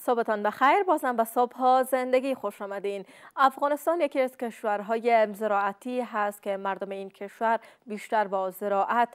صبحتان بخیر بازم به صبح ها زندگی خوش آمدین افغانستان یکی از کشورهای زراعتی هست که مردم این کشور بیشتر با زراعت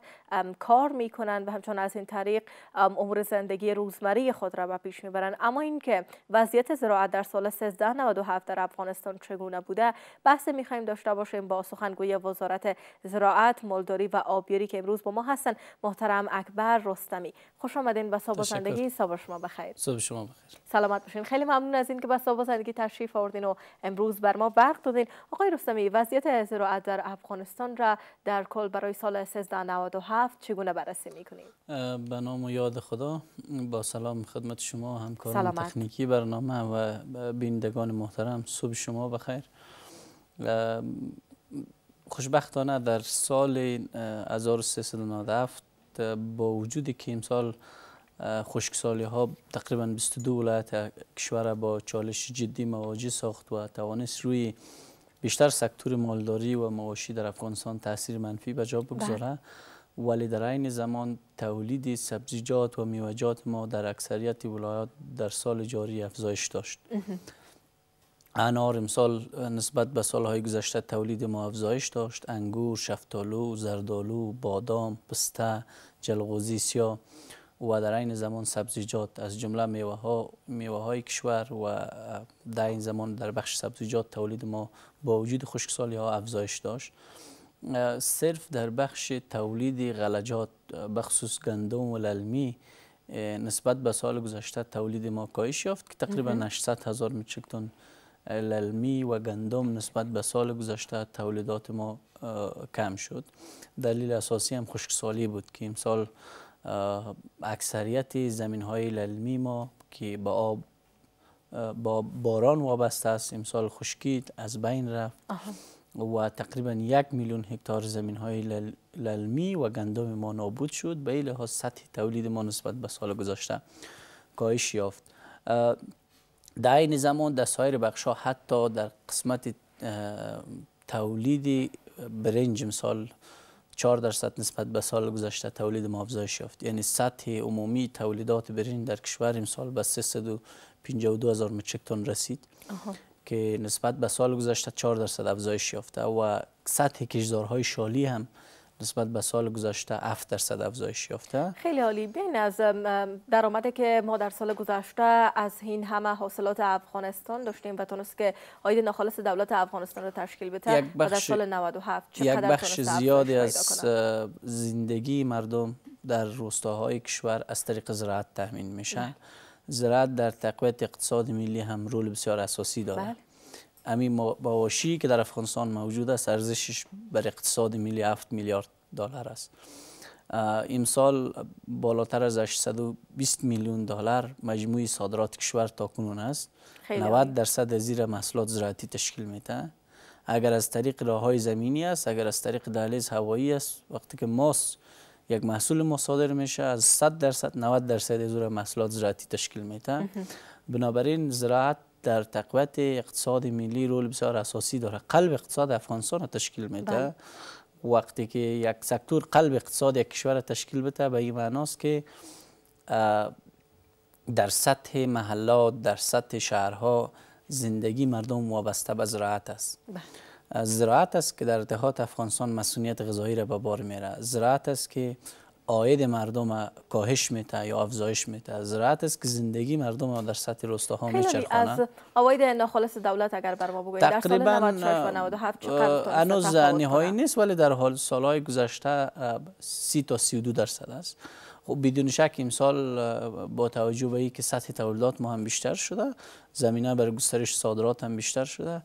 کار می و همچنان از این طریق امور زندگی روزمره خود را به پیش میبرند اما اینکه وضعیت زراعت در سال 1397 در افغانستان چگونه بوده بحث میخواهیم داشته باشیم با سخنگوی وزارت زراعت مالداری و آبیاری که امروز با ما هستند محترم اکبر رستمی خوش آمدین به صبح زندگی صبح شما بخیر صبح شما بخیر سلامت باشین خیلی ممنون از اینکه با صبح زندگی تشریف آوردین و امروز بر ما وقت دادین آقای رستمی وضعیت زراعت در افغانستان را در کل برای سال 1397 چگونه بررسی میکنید به نام و یاد خدا با سلام خدمت شما همکاران تکنیکی برنامه و بینندگان محترم صبح شما بخیر خوشبختانه در سال 1397 با وجودی که امسال خشکسالی ها تقریبا 22 ولایت کشور با چالش جدی مواجه ساخت و توانست روی بیشتر سکتور مالداری و معاشی در افغانستان تاثیر منفی به جا بله. بگذاره ولی در این زمان تولید سبزیجات و میوجات ما در اکثریت ولایات در سال جاری افزایش داشت انار امسال نسبت به سالهای گذشته تولید ما افزایش داشت انگور، شفتالو، زردالو، بادام، پسته، جلغوزی سیاه و در این زمان سبزیجات از جمله میوه, میوه های کشور و در این زمان در بخش سبزیجات تولید ما با وجود خشکسالی ها افزایش داشت صرف در بخش تولید غلجات بخصوص گندم و للمی نسبت به سال گذشته تولید ما کاهش یافت که تقریبا 800 هزار متریک تن للمی و گندم نسبت به سال گذشته تولیدات ما کم شد دلیل اساسی هم خشکسالی بود که امسال اکثریت زمین های للمی ما که با آب با باران وابسته است امسال خشکید از بین رفت و تقریبا یک میلیون هکتار زمین های للمی و گندم ما نابود شد به این لحاظ سطح تولید ما نسبت به سال گذاشته کاهش یافت در این زمان در سایر ها حتی در قسمت تولید برنج امسال 4 درصد نسبت به سال گذشته تولید ما افزایش یافت یعنی سطح عمومی تولیدات برنج در کشور امسال به 352 هزار متریک تن رسید که نسبت به سال گذشته 4 درصد افزایش یافته و سطح کشدارهای شالی هم نسبت به سال گذشته 7 درصد افزایش یافته خیلی عالی بین از درآمدی که ما در سال گذشته از این همه حاصلات افغانستان داشتیم و تونست که آید ناخالص دولت افغانستان را تشکیل بده یک در سال 97 یک بخش زیادی از زندگی مردم در روستاهای کشور از طریق زراعت تامین میشن بله. زراعت در تقویت اقتصاد ملی هم رول بسیار اساسی داره بله. امی وشی که در افغانستان موجود است ارزشش بر اقتصاد ملی 7 میلیارد دلار است امسال بالاتر از 820 میلیون دلار مجموعی صادرات کشور تاکنون است 90 درصد زیر محصولات زراعتی تشکیل میده اگر از طریق راه های زمینی است اگر از طریق دهلیز هوایی است وقتی که ماس یک محصول ما صادر میشه از 100 درصد 90 درصد از محصولات زراعتی تشکیل میده بنابراین زراعت در تقویت اقتصاد ملی رول بسیار اساسی داره قلب اقتصاد افغانستان را تشکیل میده بله. وقتی که یک سکتور قلب اقتصاد یک کشور تشکیل بده به این معناست که در سطح محلات در سطح شهرها زندگی مردم وابسته به زراعت است بله. زراعت است که در دهات افغانستان مسئولیت غذایی را به بار میره زراعت است که آید مردم کاهش میته یا افزایش میته زراعت است که زندگی مردم در سطح روستاها میچرخانه از آید ناخالص دولت اگر بر ما بگویید در هنوز نهایی نیست ولی در حال سالهای گذشته 30 تا 32 درصد است خب بدون شک امسال با توجه به اینکه سطح تولیدات ما هم بیشتر شده زمینه برای گسترش صادرات هم بیشتر شده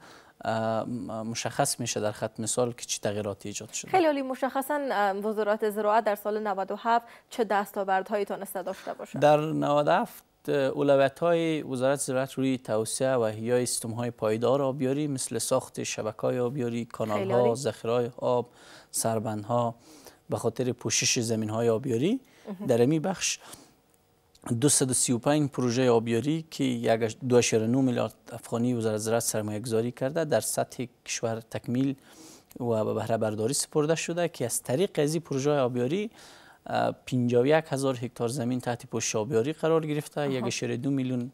مشخص میشه در خط مثال که چه تغییراتی ایجاد شده خیلی عالی مشخصا وزارت زراعت در سال 97 چه دستاوردهایی تونسته داشته باشه در 97 اولویت های وزارت زراعت روی توسعه و احیای سیستم های پایدار آبیاری مثل ساخت شبکه های آبیاری کانال ها آب سربند ها به خاطر پوشش زمین های آبیاری در این بخش 235 پروژه آبیاری که 2.9 میلیارد افغانی وزارت زراعت سرمایه کرده در سطح کشور تکمیل و به بهره برداری سپرده شده که از طریق از این پروژه آبیاری 51 هزار هکتار زمین تحت پوشش آبیاری قرار گرفته 1.2 میلیون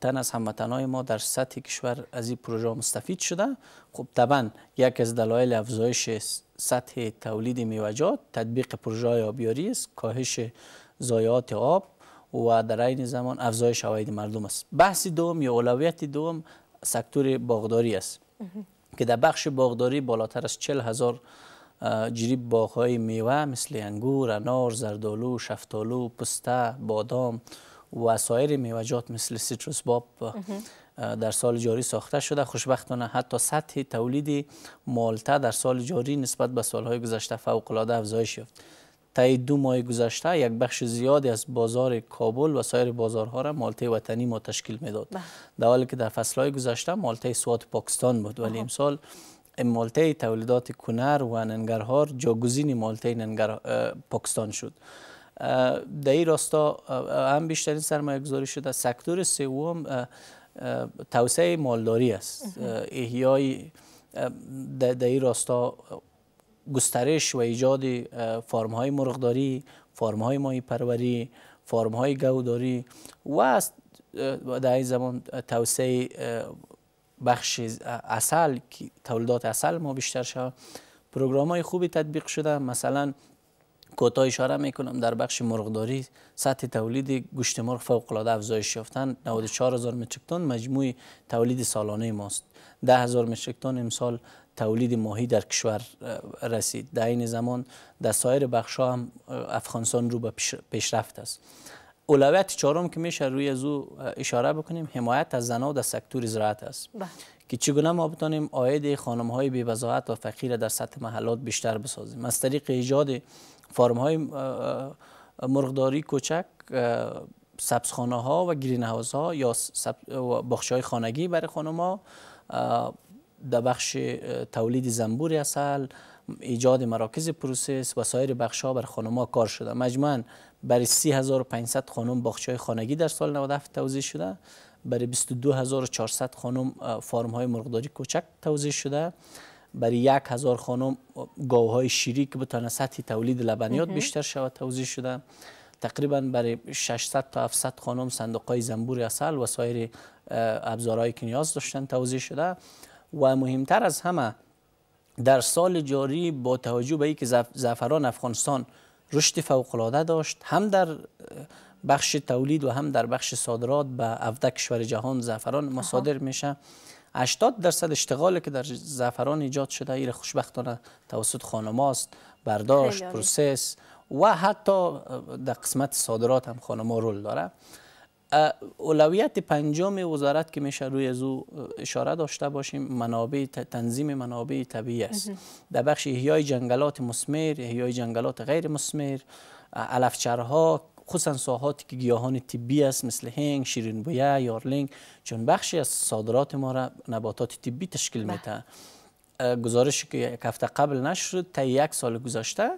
تن از هموطنهای ما در سطح کشور از این پروژه مستفید شده خب طبعا یک از دلایل افزایش سطح تولید میوجات تطبیق پروژه آبیاری است کاهش ضایعات آب و در این زمان افزایش عواید مردم است بحث دوم یا اولویت دوم سکتور باغداری است که در بخش باغداری بالاتر از چل هزار جریب باغهای میوه مثل انگور، انار، زردالو، شفتالو، پسته، بادام و سایر میوجات مثل سیتروس باب در سال جاری ساخته شده خوشبختانه حتی سطح تولید مالته در سال جاری نسبت به سالهای گذشته فوق العاده افزایش یافت تای دو ماه گذشته یک بخش زیادی از بازار کابل و سایر بازارها را مالته وطنی ما تشکیل میداد بله. در حالی که در فصلهای گذشته مالته سوات پاکستان بود ولی امسال مالته تولیدات کنر و ننگرهار جاگزین مالته ننگر پاکستان شد در این راستا هم بیشترین سرمایه گذاری شده سکتور سوم توسعه مالداری است احیای در این راستا گسترش و ایجاد فارم های مرغداری فارم های ماهی پروری فارم های گوداری و در این زمان توسعه بخش اصل که تولیدات اصل ما بیشتر شد پروگرام های خوبی تطبیق شده مثلا کوتا اشاره میکنم در بخش مرغداری سطح تولید گوشت مرغ فوق العاده افزایش یافتن 94000 متریک تن مجموع تولید سالانه ماست 10000 متریک تن امسال تولید ماهی در کشور رسید در این زمان در سایر بخش هم افغانستان رو به پیشرفت است اولویت چهارم که میشه روی از او اشاره بکنیم حمایت از زنان در سکتور زراعت است بله. که چگونه ما بتانیم آید خانم های و فقیر در سطح محلات بیشتر بسازیم از طریق ایجاد فارم های مرغداری کوچک سبزخانه ها و گرین ها یا بخش های خانگی برای خانم ها در بخش تولید زنبور اصل ایجاد مراکز پروسس و سایر بخش ها بر خانم کار شده مجموعا برای 3500 خانم بخش های خانگی در سال 97 توزیع شده برای 22400 خانم فارم های مرغداری کوچک توزیع شده برای یک هزار خانم گاوهای شیری که بتانه سطح تولید لبنیات بیشتر شود توضیح شده تقریبا برای 600 تا 700 خانم صندوق زنبور اصل و سایر ابزارهایی که نیاز داشتن توضیح شده و مهمتر از همه در سال جاری با توجه به اینکه زعفران افغانستان رشد فوق داشت هم در بخش تولید و هم در بخش صادرات به 17 کشور جهان زعفران مصادر میشه 80 درصد اشتغالی که در زعفران ایجاد شده ایر خوشبختانه توسط خانماست برداشت پروسس و حتی در قسمت صادرات هم خانما رول داره اولویت پنجم وزارت که میشه روی از او اشاره داشته باشیم منابع تنظیم منابع طبیعی است در بخش احیای جنگلات مسمر احیای جنگلات غیر مسمر علفچرها خصوصا ساحاتی که گیاهان طبی است مثل هنگ، شیرین بویه، یارلینگ چون بخشی از صادرات ما را نباتات طبی تشکیل بله. میده گزارشی که یک هفته قبل نشر تا یک سال گذشته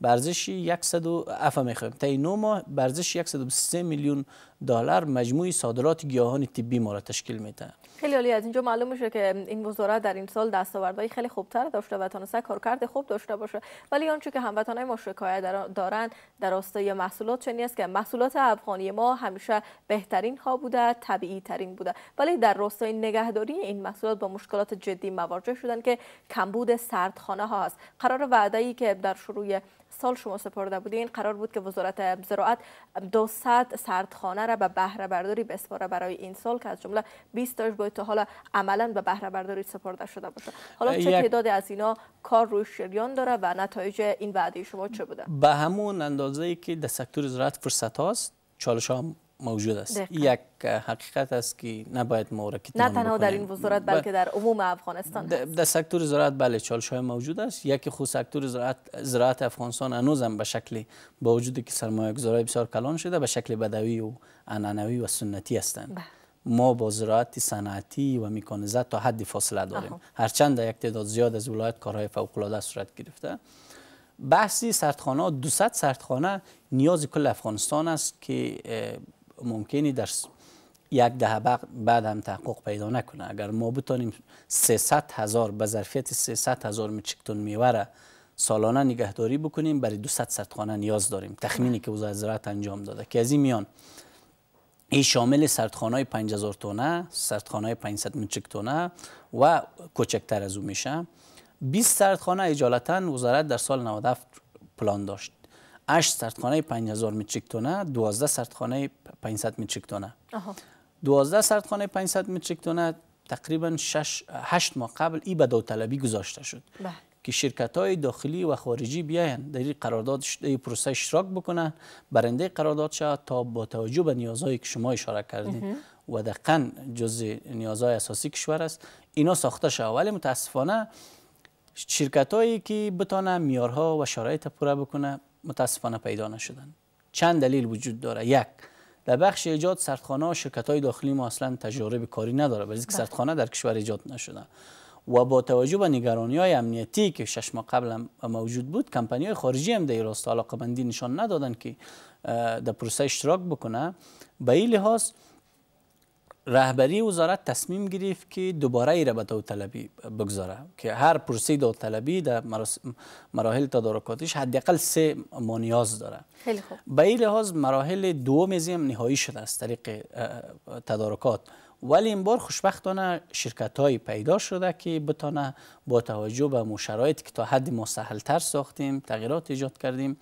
برزش 100 اف میخوایم تا نو ماه برزش 123 میلیون دلار مجموعی صادرات گیاهان طبی ما را تشکیل میده خیلی عالی از اینجا معلوم میشه که این وزارت در این سال دستاوردهای خیلی خوبتر داشته و تانسته کارکرد خوب داشته باشه ولی آنچه که هموطنای ما شکایت دارن در راستای محصولات چنین است که محصولات افغانی ما همیشه بهترین ها بوده طبیعی ترین بوده ولی در راستای نگهداری این محصولات با مشکلات جدی مواجه شدن که کمبود سردخانه ها هست قرار وعده ای که در شروع سال شما سپرده بودین قرار بود که وزارت زراعت 200 سردخانه را به بهره برداری بسپاره برای این سال که از جمله 20 تاش باید تا حالا عملا به بهره برداری سپرده شده باشه حالا چه تعداد از اینا کار روی شریان داره و نتایج این وعده شما چه بوده به همون اندازه که در سکتور زراعت فرصت هاست چالش هم موجود است یک حقیقت است که نباید ما را نه تنها در این وزارت بلکه در عموم افغانستان در سکتور زراعت بله چالش های موجود است یکی خود سکتور زراعت زراعت افغانستان هنوز هم به شکل با وجود که سرمایه گذاری بسیار کلان شده به شکل بدوی و انانوی و سنتی هستند بله. ما با زراعت صنعتی و میکانیزه تا حدی فاصله داریم هرچند در یک تعداد زیاد از ولایت کارهای فوق العاده صورت گرفته بحثی سردخانه 200 سردخانه نیاز کل افغانستان است که ممکنی در یک دهه بعد هم تحقق پیدا نکنه اگر ما بتانیم 300 هزار به ظرفیت 300 هزار میچکتون میوره سالانه نگهداری بکنیم برای 200 سردخانه نیاز داریم تخمینی که وزارت زراعت انجام داده که از این میان این شامل سردخانه 5000 تونه سردخانه 500 متریک تونه و کوچکتر از او میشه 20 سردخانه اجالتا وزارت در سال 97 پلان داشت 8 سردخانه 5000 متریک تونه 12 سردخانه 500 متریک تونه 12 سردخانه 500 متریک تونه تقریبا 8 ماه قبل ای به داوطلبی گذاشته شد بله. که شرکت های داخلی و خارجی بیاین در این قرارداد این پروسه اشتراک بکنن برنده قرارداد شد تا با توجه به نیازهایی که شما اشاره کردید و دقیقا جز نیازهای اساسی کشور است اینا ساخته شد ولی متاسفانه شرکت هایی که بتانه میارها و شرایط پوره بکنه متاسفانه پیدا نشدن چند دلیل وجود داره یک در بخش ایجاد سردخانه و شرکت های داخلی ما اصلا تجارب کاری نداره برای که بله. سردخانه در کشور ایجاد نشده و با توجه به نگرانی های امنیتی که شش ماه قبل موجود بود کمپانی های خارجی هم در راست علاقه بندی نشان ندادن که در پروسه اشتراک بکنه به این لحاظ رهبری وزارت تصمیم گرفت که دوباره ای را به داوطلبی بگذاره که هر پروسه طلبی در مراحل تدارکاتیش حداقل سه مانیاز داره خیلی خوب به این لحاظ مراحل دوم هم نهایی شده از طریق تدارکات ولی این بار خوشبختانه شرکت های پیدا شده که بتانه با توجه به شرایط که تا حد ما تر ساختیم تغییرات ایجاد کردیم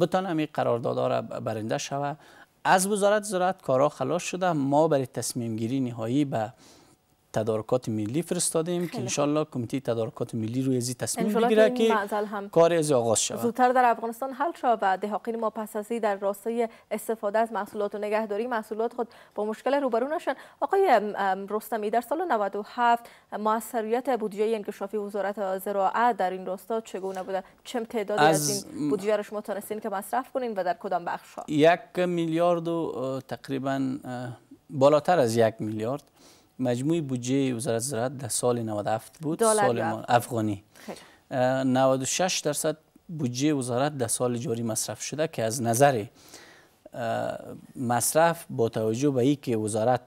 بتانه این قراردادها را برنده شود. از وزارت زراعت کارا خلاص شده ما برای تصمیم گیری نهایی به تدارکات ملی فرستادیم که انشالله کمیته تدارکات ملی روی ازی تصمیم بگیره که کار از آغاز شود زودتر در افغانستان حل شود و دهاقین ما پس از در راستای استفاده از محصولات و نگهداری محصولات خود با مشکل روبرو نشن آقای رستمی در سال 97 موثریت بودجه انکشافی وزارت زراعت در این راستا چگونه بوده چه تعدادی از, از این بودجه را شما تانستین که مصرف کنین و در کدام بخش یک میلیارد و تقریبا بالاتر از یک میلیارد مجموع بودجه وزارت زراعت در سال 97 بود سال افغانی 96 درصد بودجه وزارت در سال جاری مصرف شده که از نظر مصرف با توجه به اینکه وزارت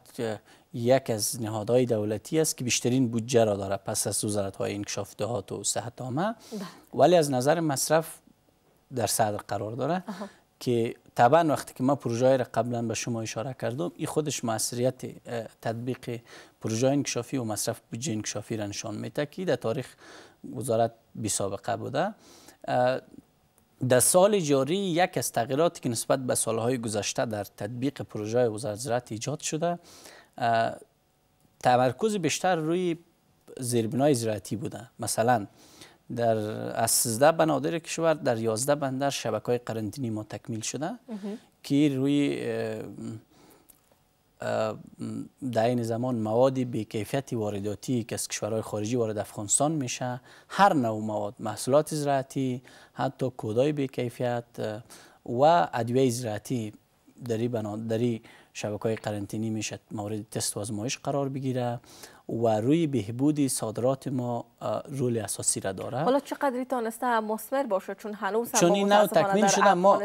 یک از نهادهای دولتی است که بیشترین بودجه را داره پس از وزارت های انکشاف دهات و صحت عامه بله. ولی از نظر مصرف در صدر قرار داره که طبعا وقتی که ما پروژه را قبلا به شما اشاره کردم این خودش مسئولیت تطبیق پروژه انکشافی و مصرف بودجه انکشافی را نشان میده که در تاریخ وزارت بی سابقه بوده در سال جاری یک از تغییراتی که نسبت به سالهای گذشته در تطبیق پروژه وزارت زراعت ایجاد شده تمرکز بیشتر روی زیربنای زراعتی بوده مثلا در از 13 بنادر کشور در 11 بندر شبکه های قرنطینه ما تکمیل شده که روی در این زمان مواد بیکیفیت وارداتی که از کشورهای خارجی وارد افغانستان میشه هر نوع مواد محصولات زراعتی حتی کودای بیکیفیت و ادویه زراعتی در این شبکه های قرنطینی میشه مورد تست و آزمایش قرار بگیره و روی بهبودی صادرات ما رول اساسی را داره حالا چقدری تانسته مصمر باشه چون هنوز چون این تکمیل شده ما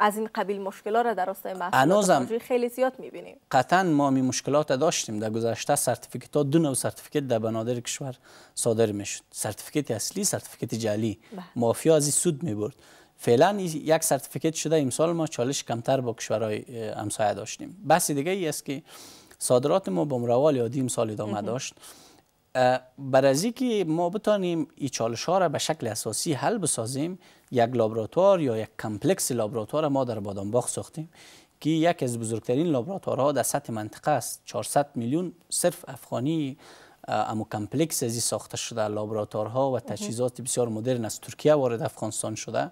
از این قبیل مشکلات را در راستای محصولات خیلی زیاد میبینیم قطعا ما می مشکلات داشتیم در گذشته سرتیفیکت ها دو نو سرتیفیکت در بنادر کشور صادر میشد سرتیفیکت اصلی سرتیفیکت جعلی بله. مافیا از سود میبرد فعلا یک سرتیفیکت شده امسال ما چالش کمتر با کشورهای همسایه داشتیم بحث دیگه ای است که صادرات ما به یا عادی سال ادامه داشت بر از که ما بتانیم این چالش ها را به شکل اساسی حل بسازیم یک لابراتوار یا یک کمپلکس لابراتوار ما در بادامباخ ساختیم که یک از بزرگترین لابراتوارها در سطح منطقه است 400 میلیون صرف افغانی اما کمپلکس از ساخته شده لابراتوارها و تجهیزات بسیار مدرن از ترکیه وارد افغانستان شده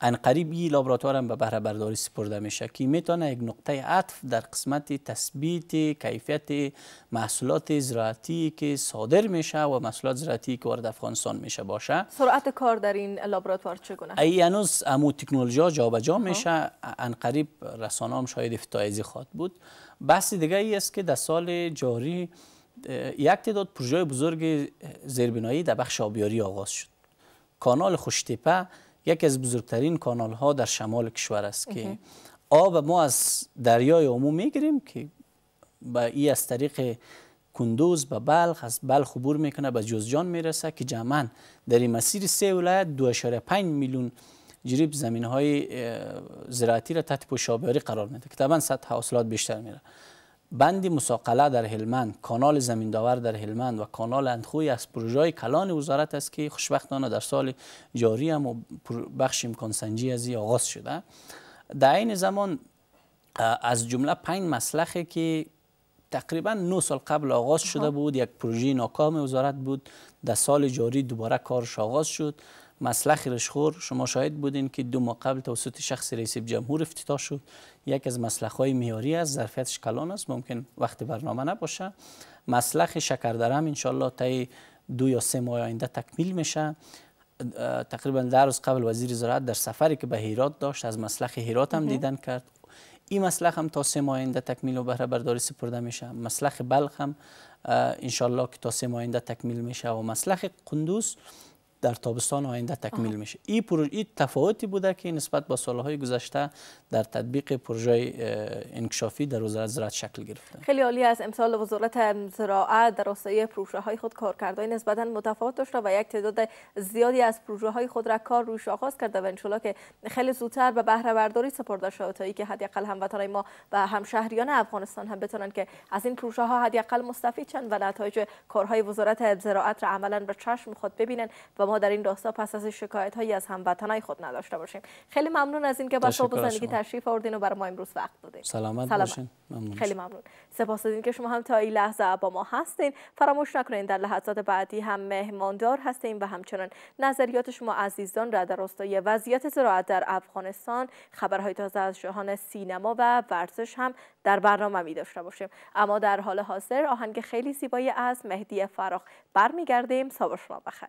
انقریب این لابراتوار هم به بهره برداری سپرده میشه که میتونه یک نقطه عطف در قسمت تثبیت کیفیت محصولات زراعتی که صادر میشه و محصولات زراعتی که وارد افغانستان میشه باشه سرعت کار در این لابراتوار چگونه ای هنوز امو تکنولوژی ها جابجا خب. میشه انقریب رسانه هم شاید افتایزی خواد بود بحث دیگه ای است که در سال جاری یک تعداد پروژه بزرگ زیربنایی در بخش آبیاری آغاز شد کانال خوشتپه یکی از بزرگترین کانال ها در شمال کشور است که آب ما از دریای عمو میگیریم که با ای از طریق کندوز به بلخ از بلخ عبور میکنه به جزجان میرسه که جمعا در این مسیر سه ولایت 2.5 میلیون جریب زمین های زراعتی را تحت پوشابیاری قرار میده که طبعا سطح حاصلات بیشتر میره بند مساقله در هلمند کانال زمینداور در هلمند و کانال اندخوی از پروژه های کلان وزارت است که خوشبختانه در سال جاری هم و بخش امکانسنجی از آغاز شده در این زمان از جمله پنج مسلخه که تقریبا نو سال قبل آغاز شده خب. بود یک پروژه ناکام وزارت بود در سال جاری دوباره کارش آغاز شد مسلخ رشخور شما شاید بودین که دو ماه قبل توسط شخص رئیس جمهور افتتاح شد یک از مسلخ های میاری است ظرفیتش کلان است ممکن وقت برنامه نباشه مسلخ شکردرم انشالله تای دو یا سه ماه آینده تکمیل میشه تقریبا در روز قبل وزیر زراعت در سفری که به هیرات داشت از مسلخ هیرات هم دیدن کرد این مسلخ هم تا سه ماه آینده تکمیل و بهره برداری سپرده میشه مسلخ بلخ هم انشالله که تا سه ماه آینده تکمیل میشه و مسلخ قندوز در تابستان آینده تکمیل میشه این پروژه ای تفاوتی بوده که نسبت با سالهای گذشته در تطبیق پروژه انکشافی در وزارت زراعت شکل گرفته خیلی عالی از امسال وزارت زراعت در راستای پروژه های خود کارکردهای نسبتا متفاوت داشته و یک تعداد زیادی از پروژه های خود را کار روش آغاز کرده و انشالله که خیلی زودتر به بهره برداری سپرده شود تا اینکه حداقل هموطنان ما و همشهریان افغانستان هم بتونن که از این پروژه ها حداقل مستفید شن و نتایج کارهای وزارت زراعت را عملا به چشم خود ببینن و ما در این راستا پس از شکایت هایی از هموطنای خود نداشته باشیم خیلی ممنون از اینکه با صبح زندگی تشریف آوردین و برای ما امروز وقت دادین سلامت, باشین ممنون خیلی ممنون سپاس که شما هم تا این لحظه با ما هستین فراموش نکنین در لحظات بعدی هم مهماندار هستیم و همچنان نظریات شما عزیزان را در راستای وضعیت زراعت در افغانستان خبرهای تازه از جهان سینما و ورزش هم در برنامه می داشته باشیم اما در حال حاضر آهنگ خیلی زیبایی از مهدی فراخ برمیگردیم صبح شما بخیر